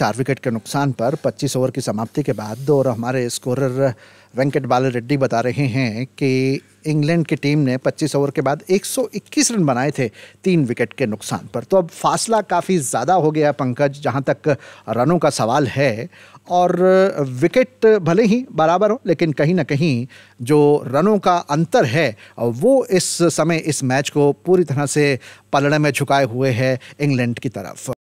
चार विकेट के नुकसान पर 25 ओवर की समाप्ति के बाद और हमारे स्कोरर वेंकट बाल रेड्डी बता रहे हैं कि इंग्लैंड की टीम ने 25 ओवर के बाद 121 रन बनाए थे तीन विकेट के नुकसान पर तो अब फासला काफ़ी ज़्यादा हो गया पंकज जहाँ तक रनों का सवाल है और विकेट भले ही बराबर हो लेकिन कहीं ना कहीं जो रनों का अंतर है वो इस समय इस मैच को पूरी तरह से पलड़े में झुकाए हुए है इंग्लैंड की तरफ